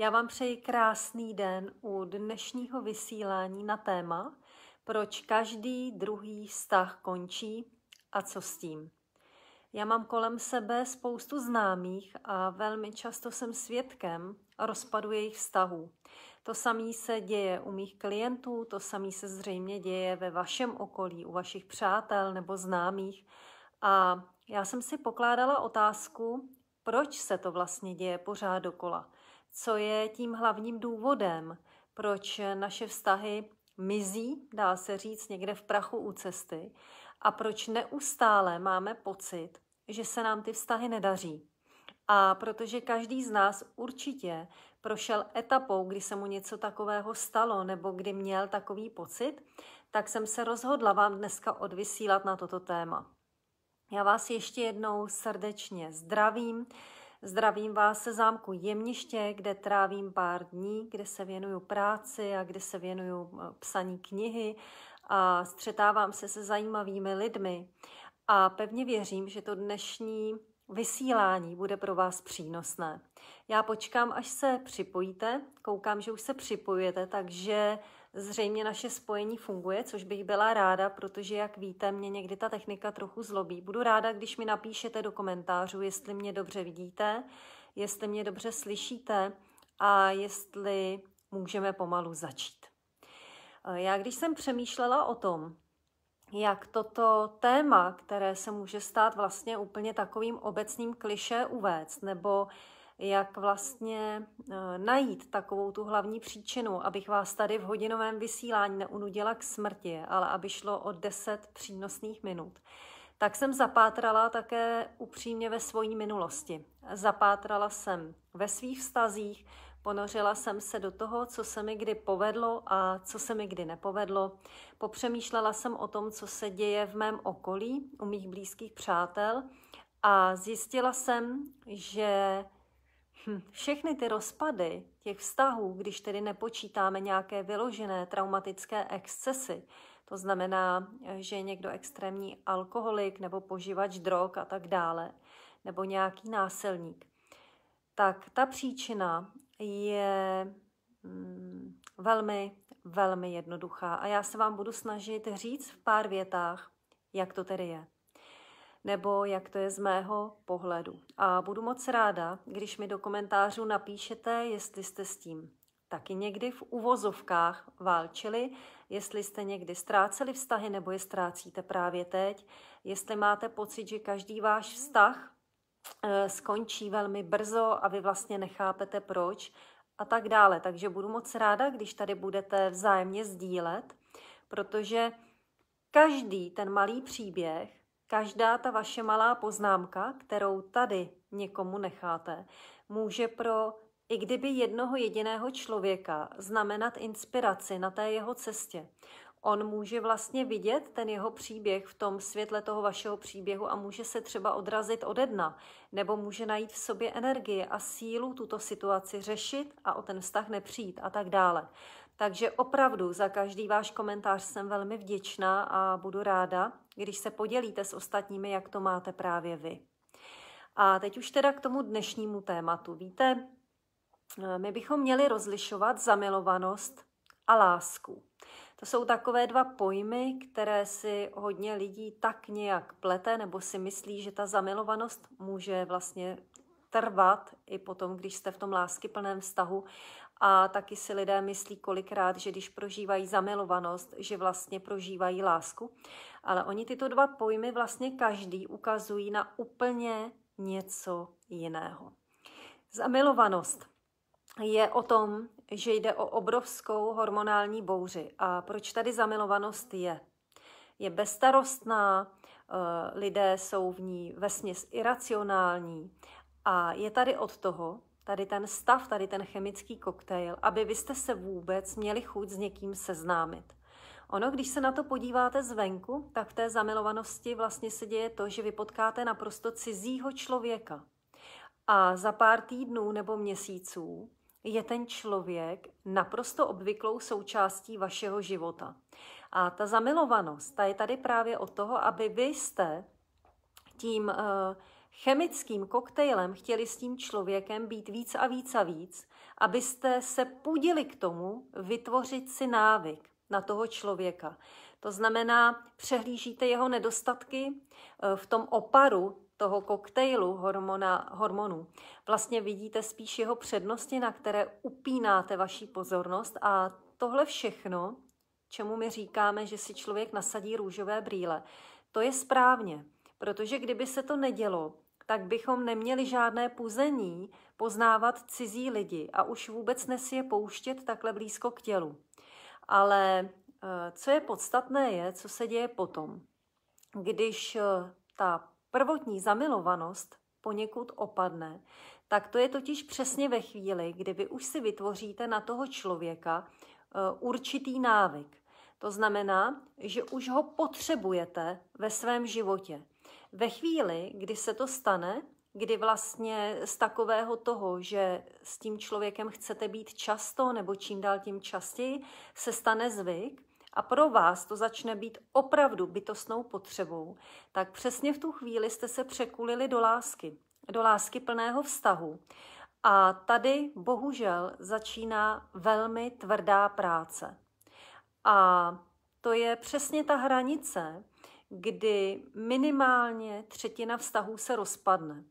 Já vám přeji krásný den u dnešního vysílání na téma, proč každý druhý vztah končí a co s tím. Já mám kolem sebe spoustu známých a velmi často jsem svědkem rozpadu jejich vztahů. To samé se děje u mých klientů, to samé se zřejmě děje ve vašem okolí, u vašich přátel nebo známých. A já jsem si pokládala otázku, proč se to vlastně děje pořád dokola co je tím hlavním důvodem, proč naše vztahy mizí, dá se říct, někde v prachu u cesty a proč neustále máme pocit, že se nám ty vztahy nedaří. A protože každý z nás určitě prošel etapou, kdy se mu něco takového stalo nebo kdy měl takový pocit, tak jsem se rozhodla vám dneska odvysílat na toto téma. Já vás ještě jednou srdečně zdravím. Zdravím vás se zámku Jemniště, kde trávím pár dní, kde se věnuju práci a kde se věnuju eh, psaní knihy a střetávám se se zajímavými lidmi. A pevně věřím, že to dnešní vysílání bude pro vás přínosné. Já počkám, až se připojíte. Koukám, že už se připojujete, takže Zřejmě naše spojení funguje, což bych byla ráda, protože, jak víte, mě někdy ta technika trochu zlobí. Budu ráda, když mi napíšete do komentářů, jestli mě dobře vidíte, jestli mě dobře slyšíte a jestli můžeme pomalu začít. Eh, já, když jsem přemýšlela o tom, jak toto téma, které se může stát vlastně úplně takovým obecným kliše uvést, nebo jak vlastně eh, najít takovou tu hlavní příčinu, abych vás tady v hodinovém vysílání neunudila k smrti, ale aby šlo o 10 přínosných minut. Tak jsem zapátrala také upřímně ve svojí minulosti. Zapátrala jsem ve svých vztazích, Ponořila jsem se do toho, co se mi kdy povedlo a co se mi kdy nepovedlo. Popřemýšlela jsem o tom, co se děje v mém okolí, u mých blízkých přátel a zjistila jsem, že Hm, všechny ty rozpady těch vztahů, když tedy nepočítáme nějaké vyložené traumatické excesy, to znamená, eh, že je někdo extrémní alkoholik nebo poživač drog a tak dále, nebo nějaký násilník, tak ta příčina je hm, velmi, velmi jednoduchá. A já se vám budu snažit říct v pár větách, jak to tedy je nebo jak to je z mého pohledu. A budu moc ráda, když mi do komentářů napíšete, jestli jste s tím taky někdy v uvozovkách válčili, jestli jste někdy ztráceli vztahy nebo je ztrácíte právě teď, jestli máte pocit, že každý váš vztah eh, skončí velmi brzo a vy vlastně nechápete proč a tak dále. Takže budu moc ráda, když tady budete vzájemně sdílet, protože každý ten malý příběh Každá ta vaše malá poznámka, kterou tady někomu necháte, může pro i kdyby jednoho jediného člověka znamenat inspiraci na té jeho cestě. On může vlastně vidět ten jeho příběh v tom světle toho vašeho příběhu a může se třeba odrazit ode dna, nebo může najít v sobě energii a sílu tuto situaci řešit a o ten vztah nepřijít a tak dále. Takže opravdu za každý váš komentář jsem velmi vděčná a budu ráda, když se podělíte s ostatními, jak to máte právě vy. A teď už teda k tomu dnešnímu tématu. Víte, eh, my bychom měli rozlišovat zamilovanost a lásku. To jsou takové dva pojmy, které si hodně lidí tak nějak plete, nebo si myslí, že ta zamilovanost může vlastně trvat i potom, když jste v tom láskyplném vztahu a taky si lidé myslí kolikrát, že když prožívají zamilovanost, že vlastně prožívají lásku. Ale oni tyto dva pojmy vlastně každý ukazují na úplně něco jiného. Zamilovanost je o tom, že jde o obrovskou hormonální bouři. A proč tady zamilovanost je? Je bezstarostná, eh, lidé jsou v ní vesměs iracionální a je tady od toho, tady ten stav, tady ten chemický koktejl, aby vy jste se vůbec měli chuť s někým seznámit. Ono, když se na to podíváte zvenku, tak v té zamilovanosti vlastně se děje to, že vy potkáte naprosto cizího člověka. A za pár týdnů nebo měsíců je ten člověk naprosto obvyklou součástí vašeho života. A ta zamilovanost, ta je tady právě od toho, aby vy jste tím uh, Chemickým koktejlem chtěli s tím člověkem být víc a víc a víc, abyste se pudili k tomu vytvořit si návyk na toho člověka. To znamená, přehlížíte jeho nedostatky eh, v tom oparu toho koktejlu hormona, hormonů. Vlastně vidíte spíš jeho přednosti, na které upínáte vaší pozornost a tohle všechno, čemu my říkáme, že si člověk nasadí růžové brýle, to je správně, protože kdyby se to nedělo, tak bychom neměli žádné puzení poznávat cizí lidi a už vůbec nes je pouštět takhle blízko k tělu. Ale eh, co je podstatné, je, co se děje potom. Když eh, ta prvotní zamilovanost poněkud opadne, tak to je totiž přesně ve chvíli, kdy vy už si vytvoříte na toho člověka eh, určitý návyk. To znamená, že už ho potřebujete ve svém životě. Ve chvíli, kdy se to stane, kdy vlastně z takového toho, že s tím člověkem chcete být často nebo čím dál tím častěji, se stane zvyk a pro vás to začne být opravdu bytostnou potřebou, tak přesně v tu chvíli jste se překulili do lásky, do lásky plného vztahu. A tady bohužel začíná velmi tvrdá práce. A to je přesně ta hranice, kdy minimálně třetina vztahů se rozpadne.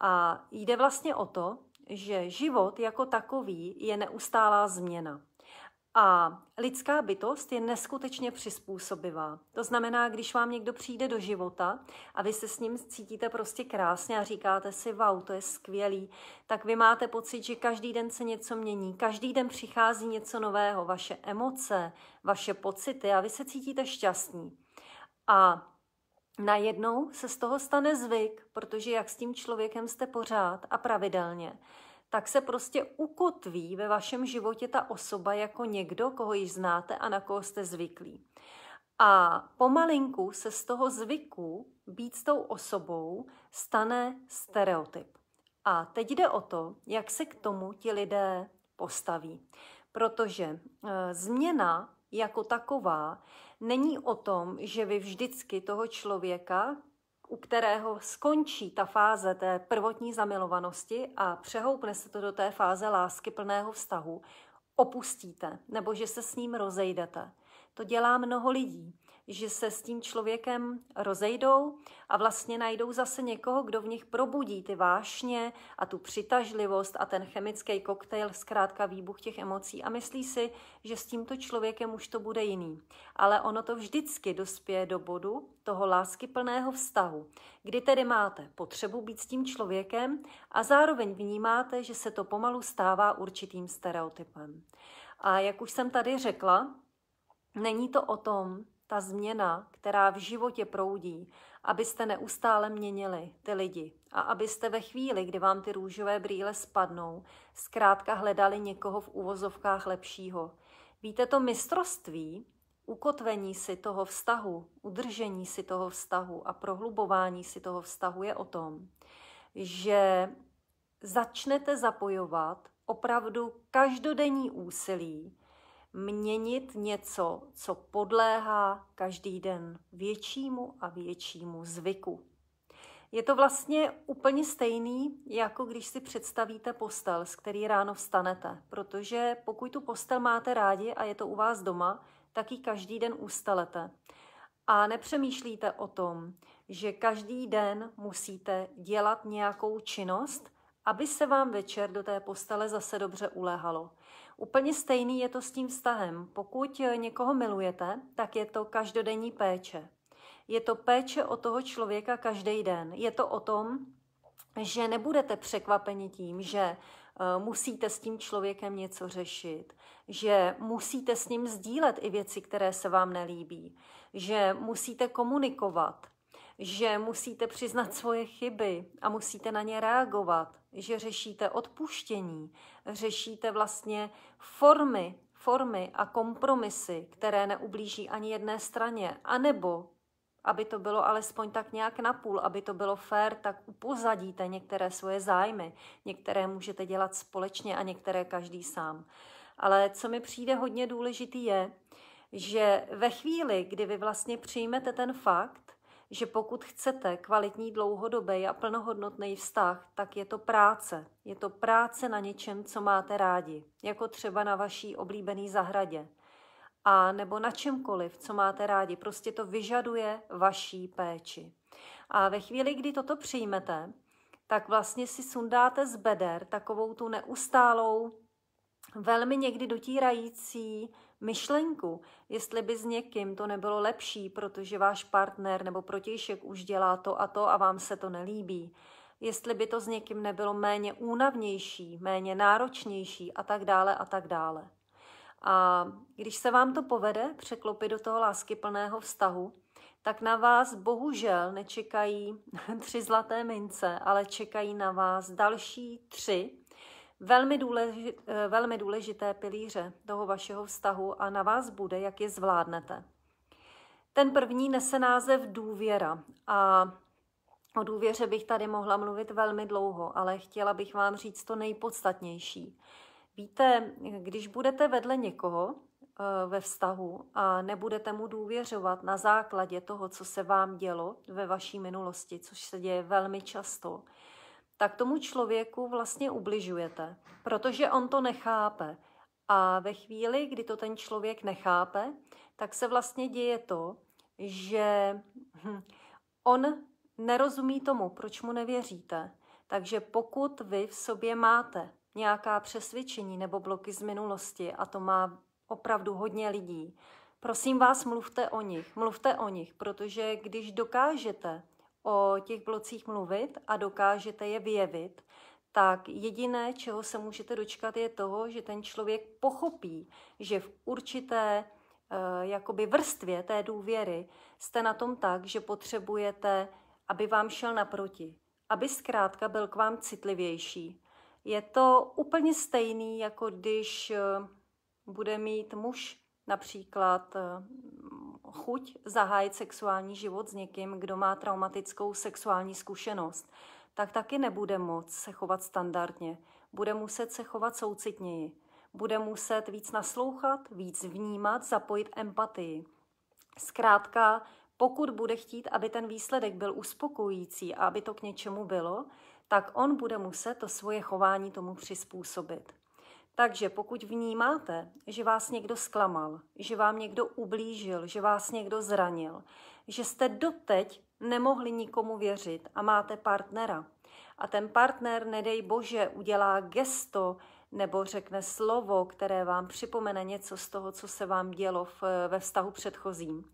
A jde vlastně o to, že život jako takový je neustálá změna. A lidská bytost je neskutečně přizpůsobivá. To znamená, když vám někdo přijde do života a vy se s ním cítíte prostě krásně a říkáte si, wow, to je skvělý, tak vy máte pocit, že každý den se něco mění, každý den přichází něco nového, vaše emoce, vaše pocity a vy se cítíte šťastní. A najednou se z toho stane zvyk, protože jak s tím člověkem jste pořád a pravidelně, tak se prostě ukotví ve vašem životě ta osoba jako někdo, koho již znáte a na koho jste zvyklí. A pomalinku se z toho zvyku být s tou osobou stane stereotyp. A teď jde o to, jak se k tomu ti lidé postaví. Protože e, změna jako taková není o tom, že vy vždycky toho člověka, u kterého skončí ta fáze té prvotní zamilovanosti a přehoupne se to do té fáze lásky plného vztahu, opustíte nebo že se s ním rozejdete. To dělá mnoho lidí že se s tím člověkem rozejdou a vlastně najdou zase někoho, kdo v nich probudí ty vášně a tu přitažlivost a ten chemický koktejl, zkrátka výbuch těch emocí a myslí si, že s tímto člověkem už to bude jiný. Ale ono to vždycky dospěje do bodu toho láskyplného vztahu, kdy tedy máte potřebu být s tím člověkem a zároveň vnímáte, že se to pomalu stává určitým stereotypem. A jak už jsem tady řekla, není to o tom, ta změna, která v životě proudí, abyste neustále měnili ty lidi a abyste ve chvíli, kdy vám ty růžové brýle spadnou, zkrátka hledali někoho v uvozovkách lepšího. Víte, to mistrovství, ukotvení si toho vztahu, udržení si toho vztahu a prohlubování si toho vztahu je o tom, že začnete zapojovat opravdu každodenní úsilí, měnit něco, co podléhá každý den většímu a většímu zvyku. Je to vlastně úplně stejný, jako když si představíte postel, z který ráno vstanete, protože pokud tu postel máte rádi a je to u vás doma, tak ji každý den ustalete. A nepřemýšlíte o tom, že každý den musíte dělat nějakou činnost, aby se vám večer do té postele zase dobře ulehalo. Úplně stejný je to s tím vztahem. Pokud eh, někoho milujete, tak je to každodenní péče. Je to péče o toho člověka každý den. Je to o tom, že nebudete překvapeni tím, že eh, musíte s tím člověkem něco řešit, že musíte s ním sdílet i věci, které se vám nelíbí, že musíte komunikovat, že musíte přiznat svoje chyby a musíte na ně reagovat, že řešíte odpuštění, řešíte vlastně formy, formy a kompromisy, které neublíží ani jedné straně, anebo aby to bylo alespoň tak nějak napůl, aby to bylo fér, tak upozadíte některé svoje zájmy. Některé můžete dělat společně a některé každý sám. Ale co mi přijde hodně důležitý je, že ve chvíli, kdy vy vlastně přijmete ten fakt, že pokud chcete kvalitní dlouhodobý a plnohodnotný vztah, tak je to práce. Je to práce na něčem, co máte rádi, jako třeba na vaší oblíbené zahradě a nebo na čemkoliv, co máte rádi. Prostě to vyžaduje vaší péči. A ve chvíli, kdy toto přijmete, tak vlastně si sundáte z beder takovou tu neustálou velmi někdy dotírající myšlenku, jestli by s někým to nebylo lepší, protože váš partner nebo protějšek už dělá to a to a vám se to nelíbí, jestli by to s někým nebylo méně únavnější, méně náročnější a tak dále a tak dále. A když se vám to povede překlopit do toho láskyplného vztahu, tak na vás bohužel nečekají tři zlaté mince, ale čekají na vás další tři, velmi, důležit, eh, velmi důležité pilíře toho vašeho vztahu a na vás bude, jak je zvládnete. Ten první nese název důvěra a o důvěře bych tady mohla mluvit velmi dlouho, ale chtěla bych vám říct to nejpodstatnější. Víte, když budete vedle někoho eh, ve vztahu a nebudete mu důvěřovat na základě toho, co se vám dělo ve vaší minulosti, což se děje velmi často, tak tomu člověku vlastně ubližujete, protože on to nechápe. A ve chvíli, kdy to ten člověk nechápe, tak se vlastně děje to, že hm, on nerozumí tomu, proč mu nevěříte. Takže pokud vy v sobě máte nějaká přesvědčení nebo bloky z minulosti, a to má opravdu hodně lidí, prosím vás, mluvte o nich, mluvte o nich, protože když dokážete o těch blocích mluvit a dokážete je vyjevit, tak jediné, čeho se můžete dočkat, je toho, že ten člověk pochopí, že v určité eh, jakoby vrstvě té důvěry jste na tom tak, že potřebujete, aby vám šel naproti, aby zkrátka byl k vám citlivější. Je to úplně stejný, jako když eh, bude mít muž například eh, chuť zahájit sexuální život s někým, kdo má traumatickou sexuální zkušenost, tak taky nebude moc se chovat standardně. Bude muset se chovat soucitněji. Bude muset víc naslouchat, víc vnímat, zapojit empatii. Zkrátka, pokud bude chtít, aby ten výsledek byl uspokojící a aby to k něčemu bylo, tak on bude muset to svoje chování tomu přizpůsobit. Takže pokud vnímáte, že vás někdo zklamal, že vám někdo ublížil, že vás někdo zranil, že jste doteď nemohli nikomu věřit a máte partnera a ten partner, nedej bože, udělá gesto nebo řekne slovo, které vám připomene něco z toho, co se vám dělo v, ve vztahu předchozím,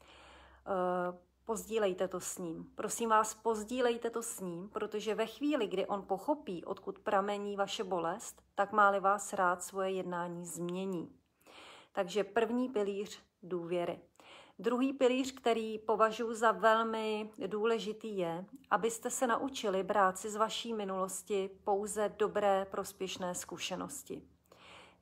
eh, pozdílejte to s ním. Prosím vás, pozdílejte to s ním, protože ve chvíli, kdy on pochopí, odkud pramení vaše bolest, tak máli vás rád svoje jednání změní. Takže první pilíř důvěry. Druhý pilíř, který považuji za velmi důležitý, je, abyste se naučili brát si z vaší minulosti pouze dobré prospěšné zkušenosti.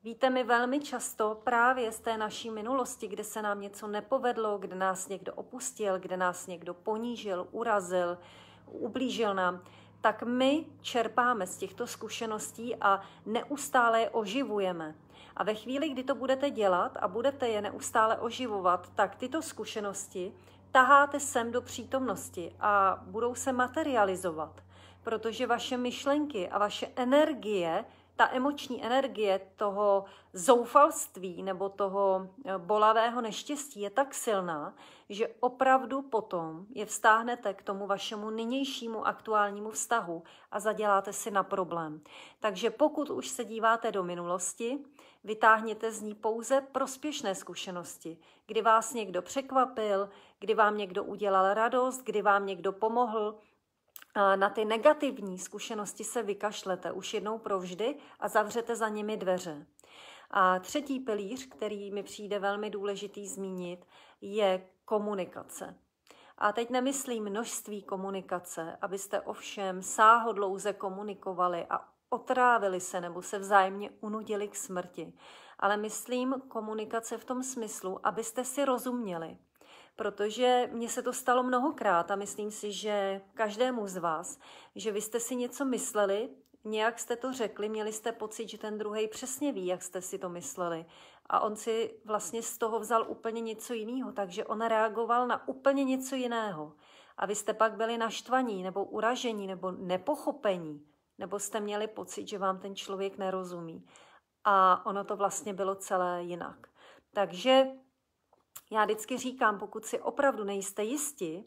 Víte, my velmi často právě z té naší minulosti, kde se nám něco nepovedlo, kde nás někdo opustil, kde nás někdo ponížil, urazil, ublížil nám, tak my čerpáme z těchto zkušeností a neustále je oživujeme. A ve chvíli, kdy to budete dělat a budete je neustále oživovat, tak tyto zkušenosti taháte sem do přítomnosti a budou se materializovat, protože vaše myšlenky a vaše energie ta emoční energie toho zoufalství nebo toho eh, bolavého neštěstí je tak silná, že opravdu potom je vztáhnete k tomu vašemu nynějšímu aktuálnímu vztahu a zaděláte si na problém. Takže pokud už se díváte do minulosti, vytáhněte z ní pouze prospěšné zkušenosti, kdy vás někdo překvapil, kdy vám někdo udělal radost, kdy vám někdo pomohl, na ty negativní zkušenosti se vykašlete už jednou provždy a zavřete za nimi dveře. A třetí pilíř, který mi přijde velmi důležitý zmínit, je komunikace. A teď nemyslím množství komunikace, abyste ovšem sáhodlouze komunikovali a otrávili se nebo se vzájemně unudili k smrti, ale myslím komunikace v tom smyslu, abyste si rozuměli, protože mně se to stalo mnohokrát a myslím si, že každému z vás, že vy jste si něco mysleli, nějak jste to řekli, měli jste pocit, že ten druhý přesně ví, jak jste si to mysleli. A on si vlastně z toho vzal úplně něco jiného, takže on reagoval na úplně něco jiného. A vy jste pak byli naštvaní, nebo uražení, nebo nepochopení, nebo jste měli pocit, že vám ten člověk nerozumí. A ono to vlastně bylo celé jinak. Takže já vždycky říkám, pokud si opravdu nejste jisti,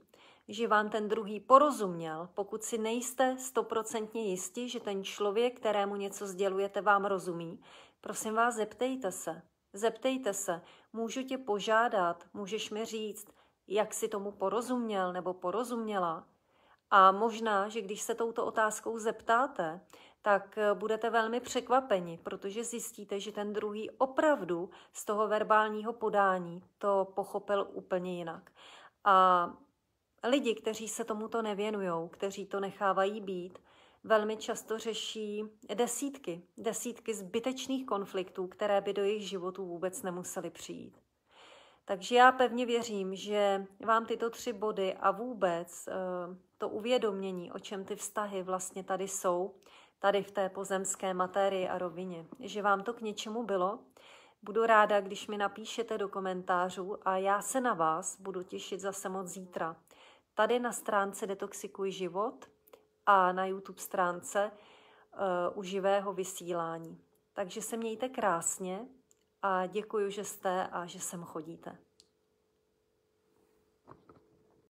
že vám ten druhý porozuměl, pokud si nejste stoprocentně jisti, že ten člověk, kterému něco sdělujete, vám rozumí, prosím vás, zeptejte se. Zeptejte se, můžu tě požádat, můžeš mi říct, jak si tomu porozuměl nebo porozuměla. A možná, že když se touto otázkou zeptáte, tak eh, budete velmi překvapeni, protože zjistíte, že ten druhý opravdu z toho verbálního podání to pochopil úplně jinak. A lidi, kteří se tomuto nevěnují, kteří to nechávají být, velmi často řeší desítky, desítky zbytečných konfliktů, které by do jejich životů vůbec nemusely přijít. Takže já pevně věřím, že vám tyto tři body a vůbec eh, to uvědomění, o čem ty vztahy vlastně tady jsou, tady v té pozemské materii a rovině. Že vám to k něčemu bylo, budu ráda, když mi napíšete do komentářů a já se na vás budu těšit zase moc zítra. Tady na stránce Detoxikuj život a na YouTube stránce uh, u živého vysílání. Takže se mějte krásně a děkuji, že jste a že sem chodíte.